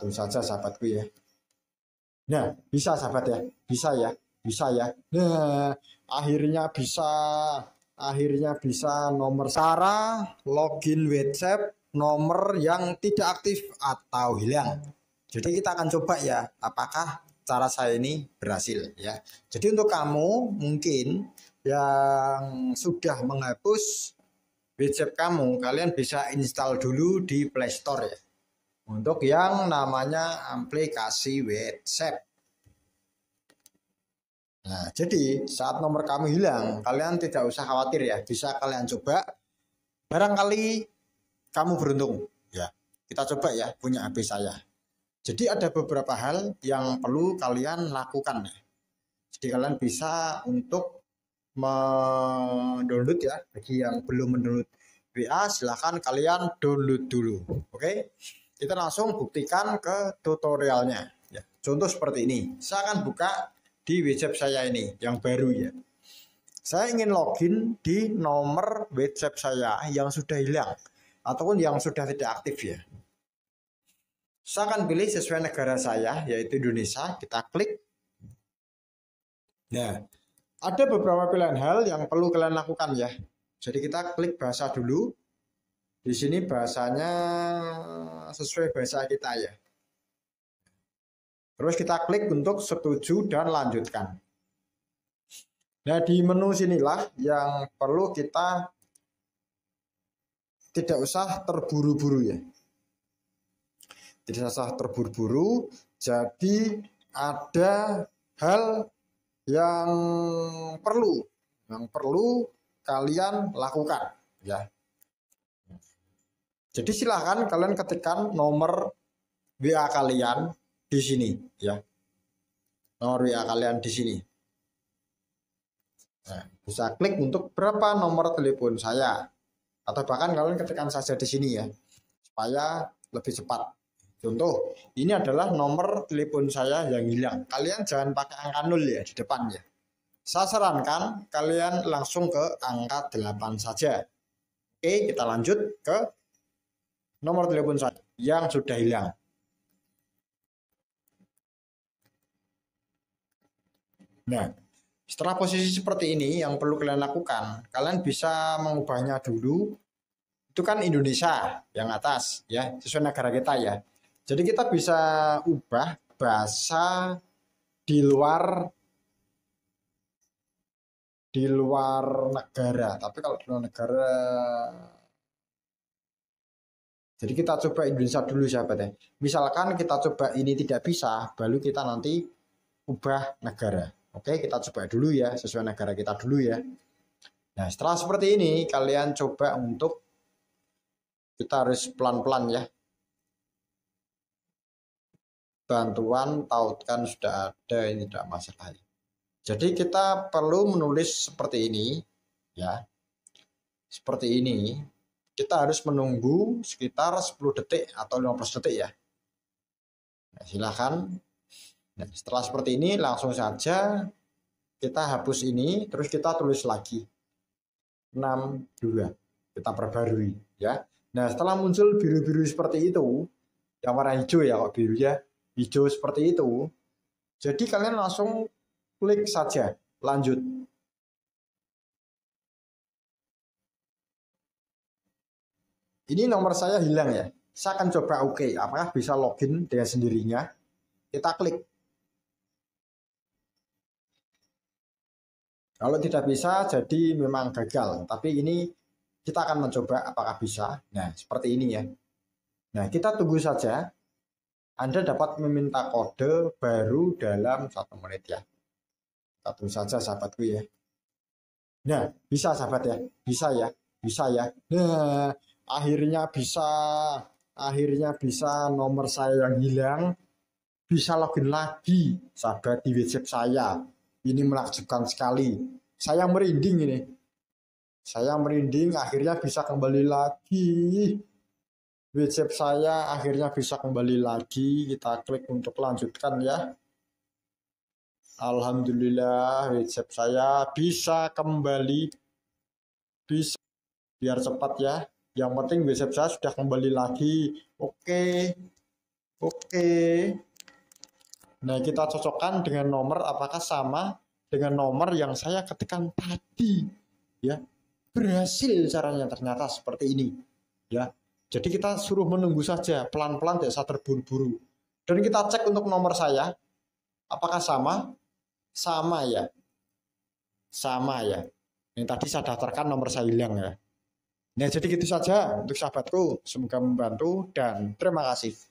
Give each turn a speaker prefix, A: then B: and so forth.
A: tentu saja sahabatku ya. Nah, bisa sahabat ya, bisa ya, bisa ya. Nah, akhirnya bisa, akhirnya bisa nomor Sarah, login WhatsApp, nomor yang tidak aktif atau hilang. Jadi kita akan coba ya, apakah cara saya ini berhasil ya. Jadi untuk kamu mungkin yang sudah menghapus WhatsApp kamu, kalian bisa install dulu di Play Store ya untuk yang namanya aplikasi WhatsApp. Nah, jadi saat nomor kamu hilang, kalian tidak usah khawatir ya, bisa kalian coba. Barangkali kamu beruntung ya. Kita coba ya punya HP saya. Jadi ada beberapa hal yang perlu kalian lakukan ya. Jadi kalian bisa untuk mendownload ya bagi yang belum mendownload WA silahkan kalian download dulu oke okay? Kita langsung buktikan ke tutorialnya. Ya. Contoh seperti ini. Saya akan buka di WhatsApp saya ini yang baru ya. Saya ingin login di nomor WhatsApp saya yang sudah hilang ataupun yang sudah tidak aktif ya. Saya akan pilih sesuai negara saya yaitu Indonesia. Kita klik. Nah, ada beberapa pilihan hal yang perlu kalian lakukan ya. Jadi kita klik bahasa dulu. Di sini bahasanya sesuai bahasa kita ya. Terus kita klik untuk setuju dan lanjutkan. Nah di menu sinilah yang perlu kita tidak usah terburu-buru ya. Tidak usah terburu-buru. Jadi ada hal yang perlu yang perlu kalian lakukan ya jadi silahkan kalian ketikkan nomor WA kalian di sini ya. Nomor WA kalian di sini. Nah, bisa klik untuk berapa nomor telepon saya atau bahkan kalian ketikkan saja di sini ya supaya lebih cepat. Contoh, ini adalah nomor telepon saya yang hilang. Kalian jangan pakai angka nol ya di depan ya. Saya sarankan kalian langsung ke angka 8 saja. Oke, kita lanjut ke nomor telepon saya yang sudah hilang. Nah, setelah posisi seperti ini yang perlu kalian lakukan, kalian bisa mengubahnya dulu. Itu kan Indonesia yang atas ya, sesuai negara kita ya. Jadi kita bisa ubah bahasa di luar di luar negara. Tapi kalau di luar negara jadi kita coba Indonesia dulu sahabat ya. Misalkan kita coba ini tidak bisa, baru kita nanti ubah negara. Oke, kita coba dulu ya, sesuai negara kita dulu ya. Nah, setelah seperti ini, kalian coba untuk, kita harus pelan-pelan ya. Bantuan tautkan sudah ada, ini tidak masalah. Ya. Jadi kita perlu menulis seperti ini, ya. Seperti ini, kita harus menunggu sekitar 10 detik atau 15 detik ya. Nah, silahkan. Nah, setelah seperti ini langsung saja kita hapus ini, terus kita tulis lagi. 62 kita perbarui ya. Nah setelah muncul biru-biru seperti itu, yang warna hijau ya kok biru ya, hijau seperti itu, jadi kalian langsung klik saja lanjut Ini nomor saya hilang ya. Saya akan coba oke, okay. apakah bisa login dengan sendirinya? Kita klik. Kalau tidak bisa, jadi memang gagal. Tapi ini kita akan mencoba apakah bisa. Nah, seperti ini ya. Nah, kita tunggu saja. Anda dapat meminta kode baru dalam satu menit ya. satu saja sahabatku ya. Nah, bisa sahabat ya. Bisa ya. Bisa ya. Nah, akhirnya bisa akhirnya bisa nomor saya yang hilang bisa login lagi sahabat di WhatsApp saya ini menakjubkan sekali saya merinding ini saya merinding akhirnya bisa kembali lagi website saya akhirnya bisa kembali lagi kita klik untuk lanjutkan ya Alhamdulillah WhatsApp saya bisa kembali bisa biar cepat ya yang penting WhatsApp saya sudah kembali lagi oke okay. oke okay. nah kita cocokkan dengan nomor apakah sama dengan nomor yang saya ketikkan tadi ya berhasil caranya ternyata seperti ini ya jadi kita suruh menunggu saja pelan-pelan tidak usah terburu-buru dan kita cek untuk nomor saya apakah sama sama ya sama ya Ini tadi saya daftarkan nomor saya hilang ya Nah, jadi gitu saja untuk sahabatku. Semoga membantu dan terima kasih.